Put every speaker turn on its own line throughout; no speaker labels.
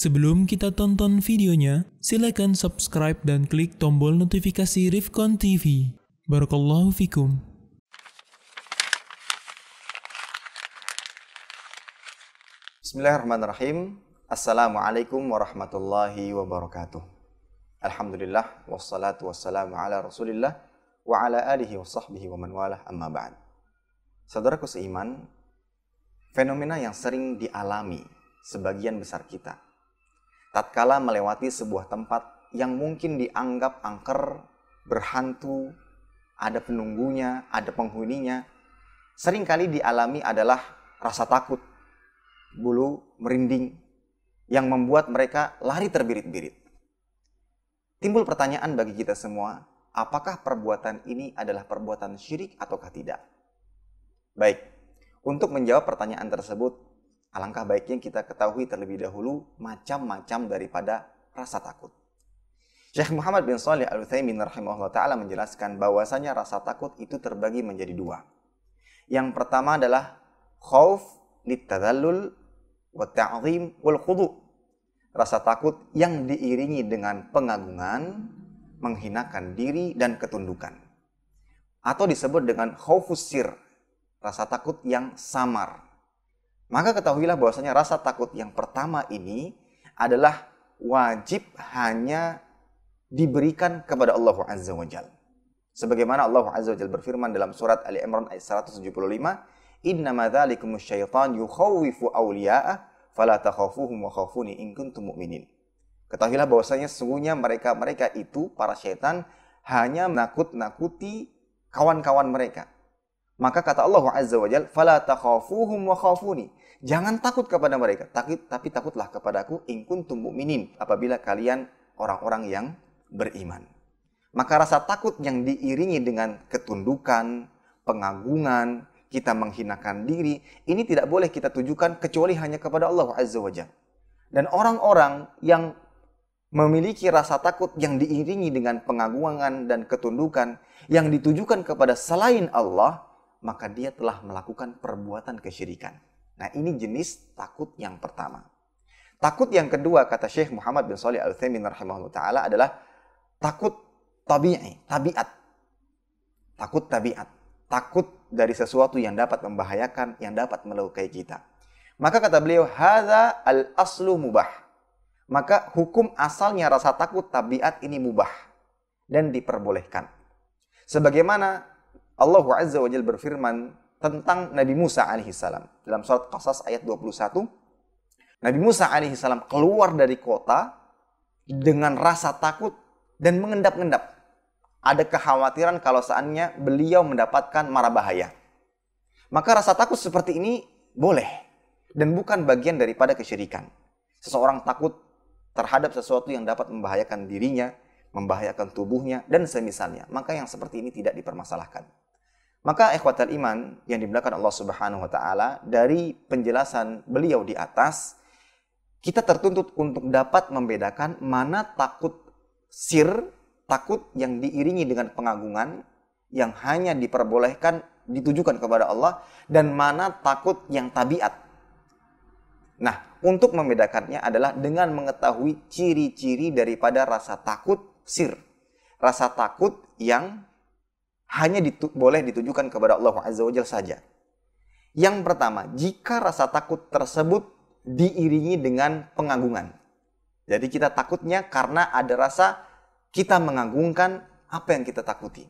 Sebelum kita tonton videonya, silakan subscribe dan klik tombol notifikasi Rifkon TV. Barakallahu fikum. Bismillahirrahmanirrahim. Assalamualaikum warahmatullahi wabarakatuh. Alhamdulillah wassalatu wassalamu ala Rasulillah wa ala alihi wa sahbihi wa man walah amma ba'd. Saudaraku seiman, fenomena yang sering dialami sebagian besar kita tatkala melewati sebuah tempat yang mungkin dianggap angker, berhantu, ada penunggunya, ada penghuninya, seringkali dialami adalah rasa takut, bulu merinding, yang membuat mereka lari terbirit-birit. Timbul pertanyaan bagi kita semua, apakah perbuatan ini adalah perbuatan syirik ataukah tidak? Baik, untuk menjawab pertanyaan tersebut, Alangkah baiknya kita ketahui terlebih dahulu macam-macam daripada rasa takut. Syekh Muhammad bin Salih Al-Utsaimin rahimahullah taala menjelaskan bahwasanya rasa takut itu terbagi menjadi dua. Yang pertama adalah khauf litadallul wa ta'zim wal khudu. Rasa takut yang diiringi dengan pengagungan, menghinakan diri dan ketundukan. Atau disebut dengan khaufus sir, rasa takut yang samar, maka ketahuilah bahwasanya rasa takut yang pertama ini adalah wajib hanya diberikan kepada Allah Azza wa Jal. Sebagaimana Allah Azza wa Jal berfirman dalam surat Ali Imran ayat 175, "Innama dzalikum syaitan yukhawifu awliya'ah fala takhafuhum wa khafuni inkuntum mu'minin." Ketahuilah bahwasanya sesungguhnya mereka-mereka itu para syaitan hanya menakut-nakuti kawan-kawan mereka. Maka kata Allah Azza wa Jal, فَلَا takhafuhum wa Jangan takut kepada mereka, tapi, tapi takutlah kepadaku in kuntum mu'minin apabila kalian orang-orang yang beriman. Maka rasa takut yang diiringi dengan ketundukan, pengagungan, kita menghinakan diri, ini tidak boleh kita tujukan kecuali hanya kepada Allah Azza wa Jal. Dan orang-orang yang memiliki rasa takut yang diiringi dengan pengagungan dan ketundukan yang ditujukan kepada selain Allah, maka dia telah melakukan perbuatan kesyirikan. Nah ini jenis takut yang pertama. Takut yang kedua kata Syekh Muhammad bin Salih al thamin rahimahullah taala adalah takut tabi'i, tabiat. Takut tabiat, takut dari sesuatu yang dapat membahayakan, yang dapat melukai kita. Maka kata beliau, haza al-aslu mubah." Maka hukum asalnya rasa takut tabiat ini mubah dan diperbolehkan. Sebagaimana Allah Azza wa Jal berfirman tentang Nabi Musa alaihissalam dalam surat Qasas ayat 21. Nabi Musa alaihissalam keluar dari kota dengan rasa takut dan mengendap-endap. Ada kekhawatiran kalau seandainya beliau mendapatkan mara bahaya. Maka rasa takut seperti ini boleh dan bukan bagian daripada kesyirikan. Seseorang takut terhadap sesuatu yang dapat membahayakan dirinya, membahayakan tubuhnya, dan semisalnya. Maka yang seperti ini tidak dipermasalahkan. Maka ikhwatal iman yang dimuliakan Allah Subhanahu wa taala dari penjelasan beliau di atas kita tertuntut untuk dapat membedakan mana takut sir, takut yang diiringi dengan pengagungan yang hanya diperbolehkan ditujukan kepada Allah dan mana takut yang tabiat. Nah, untuk membedakannya adalah dengan mengetahui ciri-ciri daripada rasa takut sir. Rasa takut yang hanya ditu boleh ditujukan kepada Allah Azza wa saja. Yang pertama, jika rasa takut tersebut diiringi dengan pengagungan. Jadi kita takutnya karena ada rasa kita mengagungkan apa yang kita takuti.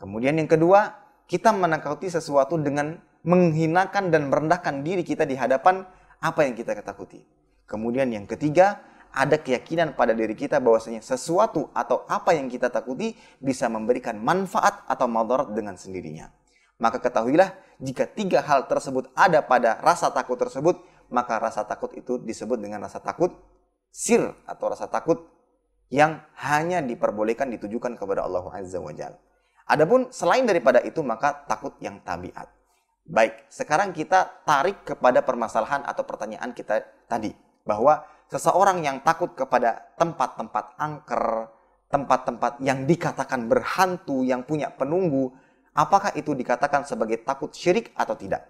Kemudian yang kedua, kita menakuti sesuatu dengan menghinakan dan merendahkan diri kita di hadapan apa yang kita ketakuti. Kemudian yang ketiga, ada keyakinan pada diri kita bahwasanya sesuatu atau apa yang kita takuti bisa memberikan manfaat atau madarat dengan sendirinya. Maka ketahuilah jika tiga hal tersebut ada pada rasa takut tersebut, maka rasa takut itu disebut dengan rasa takut sir atau rasa takut yang hanya diperbolehkan ditujukan kepada Allah Azza wa Jalla. Adapun selain daripada itu maka takut yang tabiat. Baik, sekarang kita tarik kepada permasalahan atau pertanyaan kita tadi bahwa seseorang yang takut kepada tempat-tempat angker, tempat-tempat yang dikatakan berhantu, yang punya penunggu, apakah itu dikatakan sebagai takut syirik atau tidak?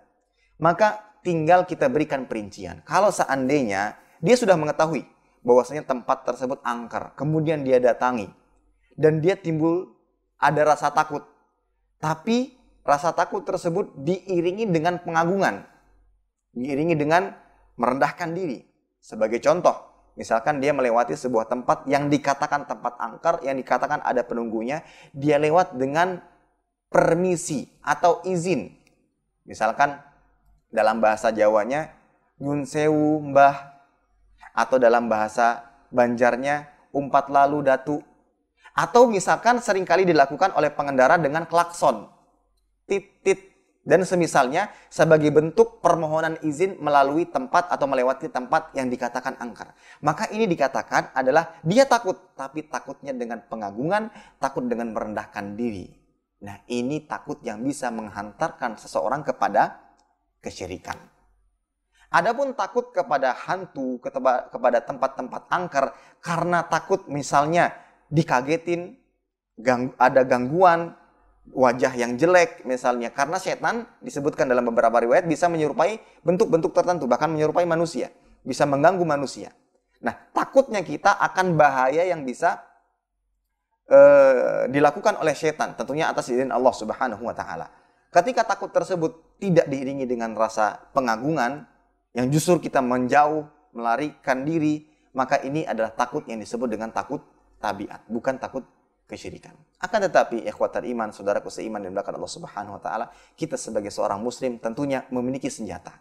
Maka tinggal kita berikan perincian. Kalau seandainya dia sudah mengetahui bahwasanya tempat tersebut angker, kemudian dia datangi dan dia timbul ada rasa takut. Tapi rasa takut tersebut diiringi dengan pengagungan, diiringi dengan merendahkan diri, sebagai contoh, misalkan dia melewati sebuah tempat yang dikatakan tempat angker, yang dikatakan ada penunggunya, dia lewat dengan permisi atau izin. Misalkan dalam bahasa Jawanya, nyun sewu mbah, atau dalam bahasa Banjarnya, umpat lalu datu. Atau misalkan seringkali dilakukan oleh pengendara dengan klakson. Titit dan semisalnya sebagai bentuk permohonan izin melalui tempat atau melewati tempat yang dikatakan angker. Maka ini dikatakan adalah dia takut, tapi takutnya dengan pengagungan, takut dengan merendahkan diri. Nah ini takut yang bisa menghantarkan seseorang kepada kesyirikan. Adapun takut kepada hantu, kepada tempat-tempat angker, karena takut misalnya dikagetin, ada gangguan, wajah yang jelek misalnya karena setan disebutkan dalam beberapa riwayat bisa menyerupai bentuk-bentuk tertentu bahkan menyerupai manusia bisa mengganggu manusia nah takutnya kita akan bahaya yang bisa uh, dilakukan oleh setan tentunya atas izin Allah Subhanahu wa taala ketika takut tersebut tidak diiringi dengan rasa pengagungan yang justru kita menjauh melarikan diri maka ini adalah takut yang disebut dengan takut tabiat bukan takut kesyirikan. Akan tetapi, ikhwatan iman, saudaraku seiman dan belakang Allah Subhanahu wa taala, kita sebagai seorang muslim tentunya memiliki senjata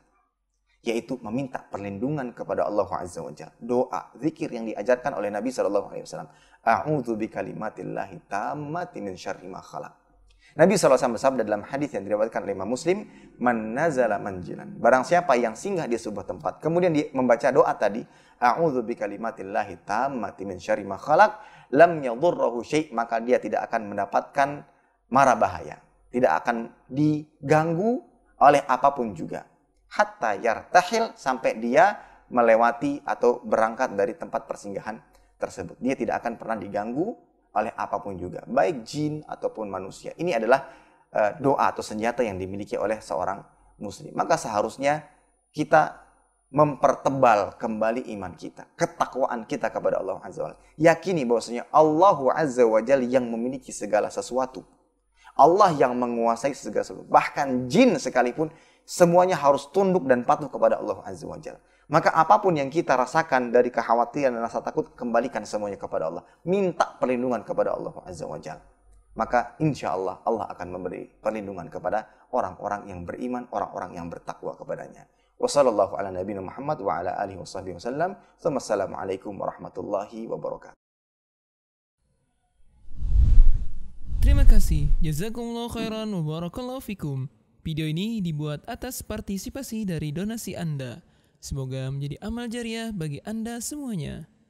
yaitu meminta perlindungan kepada Allah Azza wa Jal. Doa, zikir yang diajarkan oleh Nabi Shallallahu alaihi wasallam. A'udzu bikalimatillahi tammati min syarri ma khalaq. Nabi SAW bersabda dalam hadis yang diriwayatkan oleh Imam Muslim, "Man nazala manjilan." Barang siapa yang singgah di sebuah tempat, kemudian dia membaca doa tadi, "A'udzu bikalimatillahit tammati min syarri ma khalaq, lam yadhurruhu syai' maka dia tidak akan mendapatkan mara bahaya, tidak akan diganggu oleh apapun juga. Hatta yartahil sampai dia melewati atau berangkat dari tempat persinggahan tersebut. Dia tidak akan pernah diganggu oleh apapun juga, baik jin ataupun manusia. Ini adalah eh, doa atau senjata yang dimiliki oleh seorang muslim. Maka seharusnya kita mempertebal kembali iman kita, ketakwaan kita kepada Allah Azza wa Yakini bahwasanya Allah Azza wa Jalla yang memiliki segala sesuatu. Allah yang menguasai segala sesuatu. Bahkan jin sekalipun semuanya harus tunduk dan patuh kepada Allah Azza wa Jalla. Maka apapun yang kita rasakan dari kekhawatiran dan rasa takut, kembalikan semuanya kepada Allah. Minta perlindungan kepada Allah Azza wa Jalla. Maka insya Allah Allah akan memberi perlindungan kepada orang-orang yang beriman, orang-orang yang bertakwa kepadanya. Wassallallahu ala Muhammad wa ala alihi wasallam. Assalamualaikum warahmatullahi wabarakatuh. Terima kasih. Jazakumullah khairan wa barakallahu fikum. Video ini dibuat atas partisipasi dari donasi Anda. Semoga menjadi amal jariah bagi Anda semuanya.